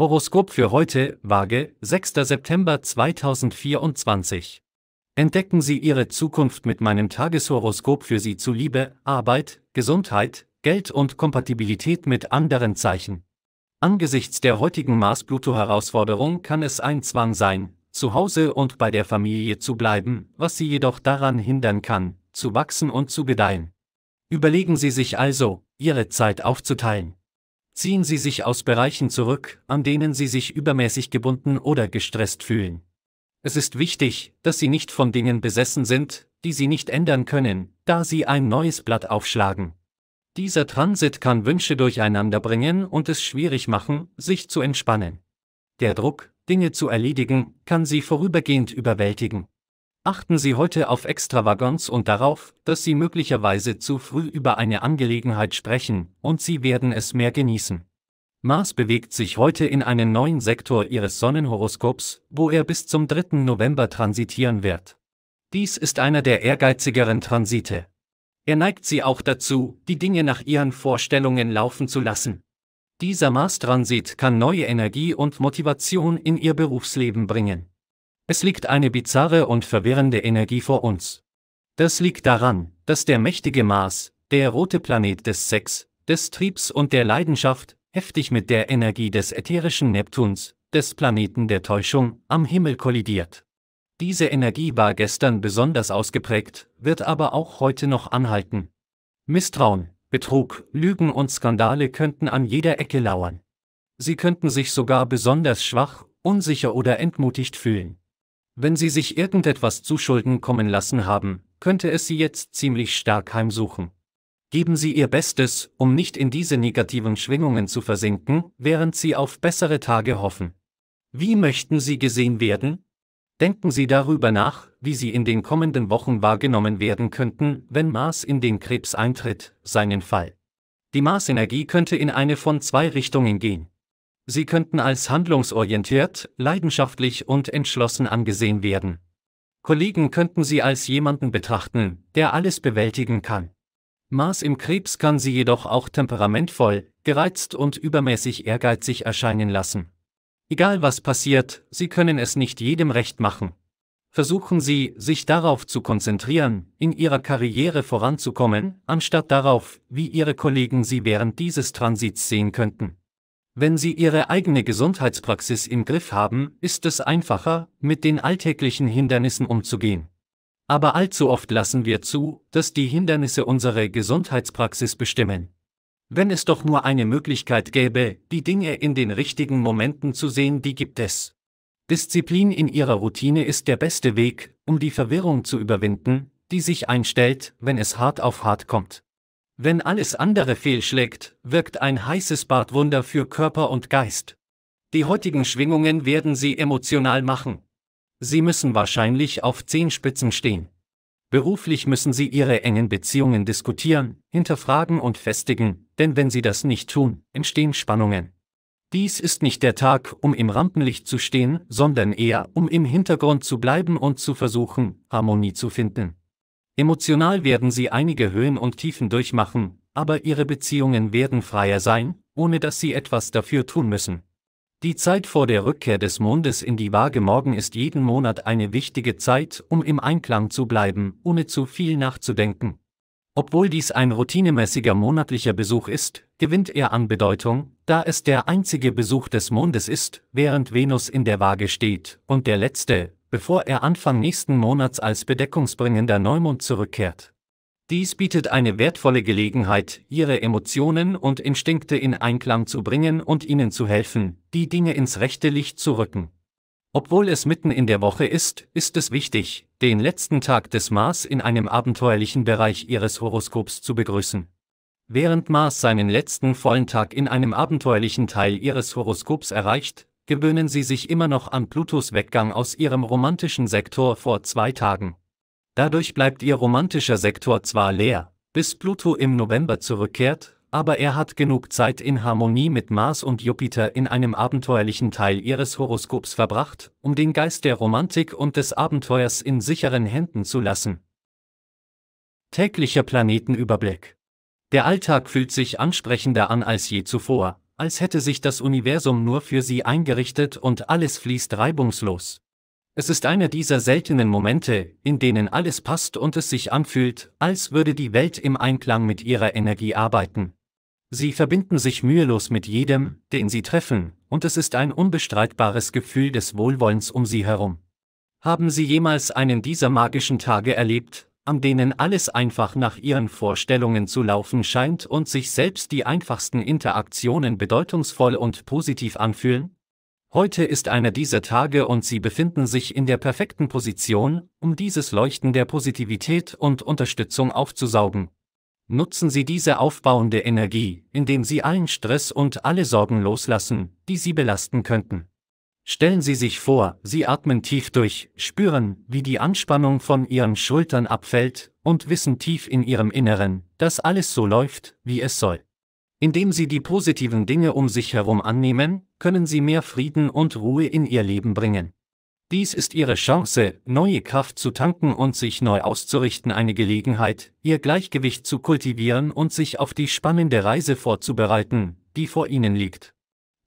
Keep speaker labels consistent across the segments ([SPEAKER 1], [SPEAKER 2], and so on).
[SPEAKER 1] Horoskop für heute, Waage, 6. September 2024. Entdecken Sie Ihre Zukunft mit meinem Tageshoroskop für Sie zu Liebe, Arbeit, Gesundheit, Geld und Kompatibilität mit anderen Zeichen. Angesichts der heutigen Mars-Pluto-Herausforderung kann es ein Zwang sein, zu Hause und bei der Familie zu bleiben, was Sie jedoch daran hindern kann, zu wachsen und zu gedeihen. Überlegen Sie sich also, Ihre Zeit aufzuteilen. Ziehen Sie sich aus Bereichen zurück, an denen Sie sich übermäßig gebunden oder gestresst fühlen. Es ist wichtig, dass Sie nicht von Dingen besessen sind, die Sie nicht ändern können, da Sie ein neues Blatt aufschlagen. Dieser Transit kann Wünsche durcheinander bringen und es schwierig machen, sich zu entspannen. Der Druck, Dinge zu erledigen, kann Sie vorübergehend überwältigen. Achten Sie heute auf Extravaganz und darauf, dass Sie möglicherweise zu früh über eine Angelegenheit sprechen, und Sie werden es mehr genießen. Mars bewegt sich heute in einen neuen Sektor Ihres Sonnenhoroskops, wo er bis zum 3. November transitieren wird. Dies ist einer der ehrgeizigeren Transite. Er neigt Sie auch dazu, die Dinge nach Ihren Vorstellungen laufen zu lassen. Dieser Mars-Transit kann neue Energie und Motivation in Ihr Berufsleben bringen. Es liegt eine bizarre und verwirrende Energie vor uns. Das liegt daran, dass der mächtige Mars, der rote Planet des Sex, des Triebs und der Leidenschaft, heftig mit der Energie des ätherischen Neptuns, des Planeten der Täuschung, am Himmel kollidiert. Diese Energie war gestern besonders ausgeprägt, wird aber auch heute noch anhalten. Misstrauen, Betrug, Lügen und Skandale könnten an jeder Ecke lauern. Sie könnten sich sogar besonders schwach, unsicher oder entmutigt fühlen. Wenn sie sich irgendetwas zu Schulden kommen lassen haben, könnte es sie jetzt ziemlich stark heimsuchen. Geben Sie Ihr Bestes, um nicht in diese negativen Schwingungen zu versinken, während Sie auf bessere Tage hoffen. Wie möchten Sie gesehen werden? Denken Sie darüber nach, wie Sie in den kommenden Wochen wahrgenommen werden könnten, wenn Mars in den Krebs eintritt, seinen Fall. Die Marsenergie könnte in eine von zwei Richtungen gehen. Sie könnten als handlungsorientiert, leidenschaftlich und entschlossen angesehen werden. Kollegen könnten Sie als jemanden betrachten, der alles bewältigen kann. Mars im Krebs kann Sie jedoch auch temperamentvoll, gereizt und übermäßig ehrgeizig erscheinen lassen. Egal was passiert, Sie können es nicht jedem recht machen. Versuchen Sie, sich darauf zu konzentrieren, in Ihrer Karriere voranzukommen, anstatt darauf, wie Ihre Kollegen Sie während dieses Transits sehen könnten. Wenn Sie Ihre eigene Gesundheitspraxis im Griff haben, ist es einfacher, mit den alltäglichen Hindernissen umzugehen. Aber allzu oft lassen wir zu, dass die Hindernisse unsere Gesundheitspraxis bestimmen. Wenn es doch nur eine Möglichkeit gäbe, die Dinge in den richtigen Momenten zu sehen, die gibt es. Disziplin in Ihrer Routine ist der beste Weg, um die Verwirrung zu überwinden, die sich einstellt, wenn es hart auf hart kommt. Wenn alles andere fehlschlägt, wirkt ein heißes Bad Wunder für Körper und Geist. Die heutigen Schwingungen werden Sie emotional machen. Sie müssen wahrscheinlich auf Zehenspitzen stehen. Beruflich müssen Sie Ihre engen Beziehungen diskutieren, hinterfragen und festigen, denn wenn Sie das nicht tun, entstehen Spannungen. Dies ist nicht der Tag, um im Rampenlicht zu stehen, sondern eher, um im Hintergrund zu bleiben und zu versuchen, Harmonie zu finden. Emotional werden sie einige Höhen und Tiefen durchmachen, aber ihre Beziehungen werden freier sein, ohne dass sie etwas dafür tun müssen. Die Zeit vor der Rückkehr des Mondes in die Waage morgen ist jeden Monat eine wichtige Zeit, um im Einklang zu bleiben, ohne zu viel nachzudenken. Obwohl dies ein routinemäßiger monatlicher Besuch ist, gewinnt er an Bedeutung, da es der einzige Besuch des Mondes ist, während Venus in der Waage steht, und der letzte, bevor er Anfang nächsten Monats als bedeckungsbringender Neumond zurückkehrt. Dies bietet eine wertvolle Gelegenheit, Ihre Emotionen und Instinkte in Einklang zu bringen und Ihnen zu helfen, die Dinge ins rechte Licht zu rücken. Obwohl es mitten in der Woche ist, ist es wichtig, den letzten Tag des Mars in einem abenteuerlichen Bereich Ihres Horoskops zu begrüßen. Während Mars seinen letzten vollen Tag in einem abenteuerlichen Teil Ihres Horoskops erreicht, gewöhnen Sie sich immer noch an Plutos Weggang aus Ihrem romantischen Sektor vor zwei Tagen. Dadurch bleibt Ihr romantischer Sektor zwar leer, bis Pluto im November zurückkehrt, aber er hat genug Zeit in Harmonie mit Mars und Jupiter in einem abenteuerlichen Teil ihres Horoskops verbracht, um den Geist der Romantik und des Abenteuers in sicheren Händen zu lassen. Täglicher Planetenüberblick. Der Alltag fühlt sich ansprechender an als je zuvor als hätte sich das Universum nur für sie eingerichtet und alles fließt reibungslos. Es ist einer dieser seltenen Momente, in denen alles passt und es sich anfühlt, als würde die Welt im Einklang mit ihrer Energie arbeiten. Sie verbinden sich mühelos mit jedem, den sie treffen, und es ist ein unbestreitbares Gefühl des Wohlwollens um sie herum. Haben Sie jemals einen dieser magischen Tage erlebt? an denen alles einfach nach ihren Vorstellungen zu laufen scheint und sich selbst die einfachsten Interaktionen bedeutungsvoll und positiv anfühlen? Heute ist einer dieser Tage und Sie befinden sich in der perfekten Position, um dieses Leuchten der Positivität und Unterstützung aufzusaugen. Nutzen Sie diese aufbauende Energie, indem Sie allen Stress und alle Sorgen loslassen, die Sie belasten könnten. Stellen Sie sich vor, Sie atmen tief durch, spüren, wie die Anspannung von Ihren Schultern abfällt, und wissen tief in Ihrem Inneren, dass alles so läuft, wie es soll. Indem Sie die positiven Dinge um sich herum annehmen, können Sie mehr Frieden und Ruhe in Ihr Leben bringen. Dies ist Ihre Chance, neue Kraft zu tanken und sich neu auszurichten, eine Gelegenheit, Ihr Gleichgewicht zu kultivieren und sich auf die spannende Reise vorzubereiten, die vor Ihnen liegt.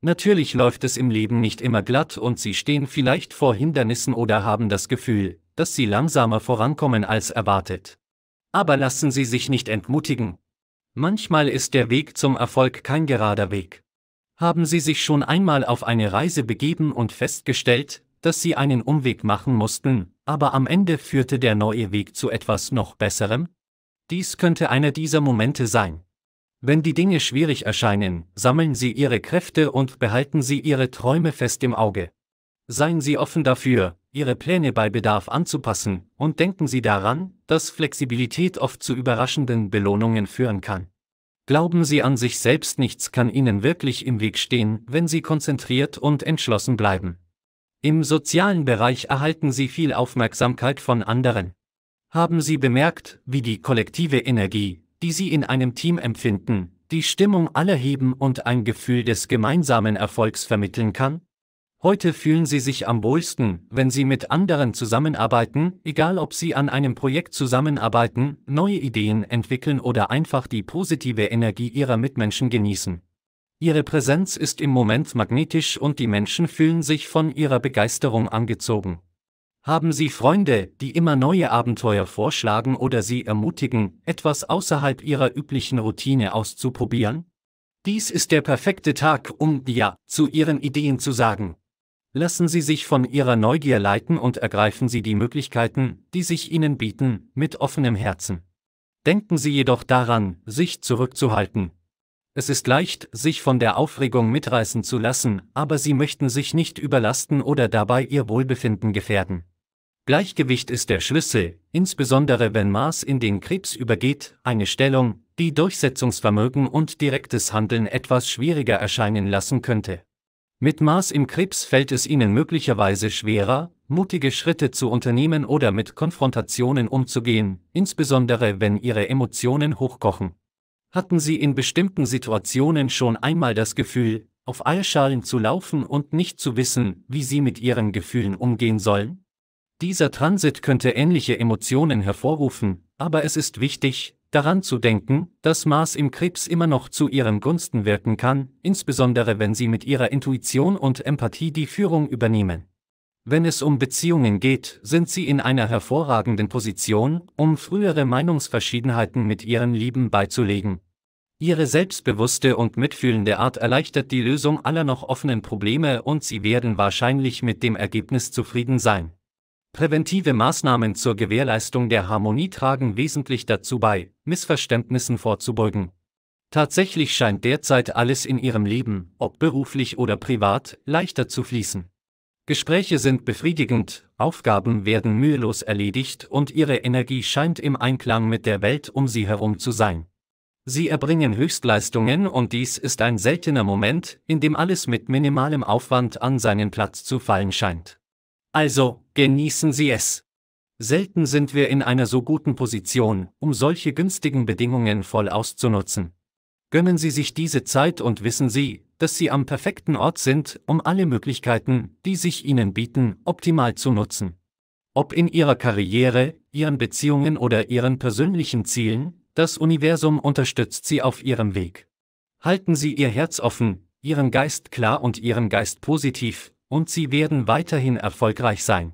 [SPEAKER 1] Natürlich läuft es im Leben nicht immer glatt und Sie stehen vielleicht vor Hindernissen oder haben das Gefühl, dass Sie langsamer vorankommen als erwartet. Aber lassen Sie sich nicht entmutigen. Manchmal ist der Weg zum Erfolg kein gerader Weg. Haben Sie sich schon einmal auf eine Reise begeben und festgestellt, dass Sie einen Umweg machen mussten, aber am Ende führte der neue Weg zu etwas noch Besserem? Dies könnte einer dieser Momente sein. Wenn die Dinge schwierig erscheinen, sammeln Sie Ihre Kräfte und behalten Sie Ihre Träume fest im Auge. Seien Sie offen dafür, Ihre Pläne bei Bedarf anzupassen, und denken Sie daran, dass Flexibilität oft zu überraschenden Belohnungen führen kann. Glauben Sie an sich selbst, nichts kann Ihnen wirklich im Weg stehen, wenn Sie konzentriert und entschlossen bleiben. Im sozialen Bereich erhalten Sie viel Aufmerksamkeit von anderen. Haben Sie bemerkt, wie die kollektive Energie, die sie in einem Team empfinden, die Stimmung aller heben und ein Gefühl des gemeinsamen Erfolgs vermitteln kann? Heute fühlen sie sich am wohlsten, wenn sie mit anderen zusammenarbeiten, egal ob sie an einem Projekt zusammenarbeiten, neue Ideen entwickeln oder einfach die positive Energie ihrer Mitmenschen genießen. Ihre Präsenz ist im Moment magnetisch und die Menschen fühlen sich von ihrer Begeisterung angezogen. Haben Sie Freunde, die immer neue Abenteuer vorschlagen oder Sie ermutigen, etwas außerhalb Ihrer üblichen Routine auszuprobieren? Dies ist der perfekte Tag, um Ja zu Ihren Ideen zu sagen. Lassen Sie sich von Ihrer Neugier leiten und ergreifen Sie die Möglichkeiten, die sich Ihnen bieten, mit offenem Herzen. Denken Sie jedoch daran, sich zurückzuhalten. Es ist leicht, sich von der Aufregung mitreißen zu lassen, aber Sie möchten sich nicht überlasten oder dabei Ihr Wohlbefinden gefährden. Gleichgewicht ist der Schlüssel, insbesondere wenn Mars in den Krebs übergeht, eine Stellung, die Durchsetzungsvermögen und direktes Handeln etwas schwieriger erscheinen lassen könnte. Mit Mars im Krebs fällt es Ihnen möglicherweise schwerer, mutige Schritte zu unternehmen oder mit Konfrontationen umzugehen, insbesondere wenn Ihre Emotionen hochkochen. Hatten Sie in bestimmten Situationen schon einmal das Gefühl, auf Eierschalen zu laufen und nicht zu wissen, wie Sie mit Ihren Gefühlen umgehen sollen? Dieser Transit könnte ähnliche Emotionen hervorrufen, aber es ist wichtig, daran zu denken, dass Mars im Krebs immer noch zu ihren Gunsten wirken kann, insbesondere wenn sie mit ihrer Intuition und Empathie die Führung übernehmen. Wenn es um Beziehungen geht, sind sie in einer hervorragenden Position, um frühere Meinungsverschiedenheiten mit ihren Lieben beizulegen. Ihre selbstbewusste und mitfühlende Art erleichtert die Lösung aller noch offenen Probleme und sie werden wahrscheinlich mit dem Ergebnis zufrieden sein. Präventive Maßnahmen zur Gewährleistung der Harmonie tragen wesentlich dazu bei, Missverständnissen vorzubeugen. Tatsächlich scheint derzeit alles in ihrem Leben, ob beruflich oder privat, leichter zu fließen. Gespräche sind befriedigend, Aufgaben werden mühelos erledigt und ihre Energie scheint im Einklang mit der Welt um sie herum zu sein. Sie erbringen Höchstleistungen und dies ist ein seltener Moment, in dem alles mit minimalem Aufwand an seinen Platz zu fallen scheint. Also, Genießen Sie es. Selten sind wir in einer so guten Position, um solche günstigen Bedingungen voll auszunutzen. Gönnen Sie sich diese Zeit und wissen Sie, dass Sie am perfekten Ort sind, um alle Möglichkeiten, die sich Ihnen bieten, optimal zu nutzen. Ob in Ihrer Karriere, Ihren Beziehungen oder Ihren persönlichen Zielen, das Universum unterstützt Sie auf Ihrem Weg. Halten Sie Ihr Herz offen, Ihren Geist klar und Ihren Geist positiv, und Sie werden weiterhin erfolgreich sein.